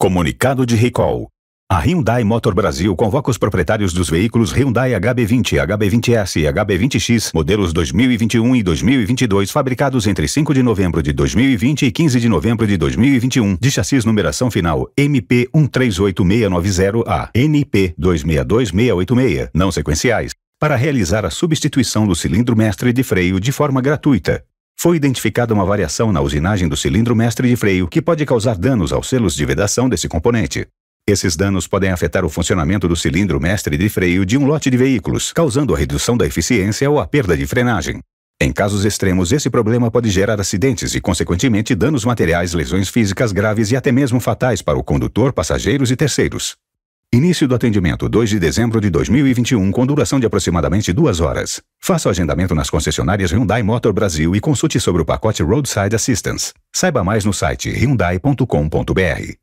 Comunicado de recall. A Hyundai Motor Brasil convoca os proprietários dos veículos Hyundai HB20, HB20S e HB20X, modelos 2021 e 2022, fabricados entre 5 de novembro de 2020 e 15 de novembro de 2021, de chassis numeração final MP138690A, NP262686, não sequenciais, para realizar a substituição do cilindro mestre de freio de forma gratuita, foi identificada uma variação na usinagem do cilindro mestre de freio que pode causar danos aos selos de vedação desse componente. Esses danos podem afetar o funcionamento do cilindro mestre de freio de um lote de veículos, causando a redução da eficiência ou a perda de frenagem. Em casos extremos, esse problema pode gerar acidentes e, consequentemente, danos materiais, lesões físicas graves e até mesmo fatais para o condutor, passageiros e terceiros. Início do atendimento 2 de dezembro de 2021 com duração de aproximadamente duas horas. Faça o agendamento nas concessionárias Hyundai Motor Brasil e consulte sobre o pacote Roadside Assistance. Saiba mais no site hyundai.com.br.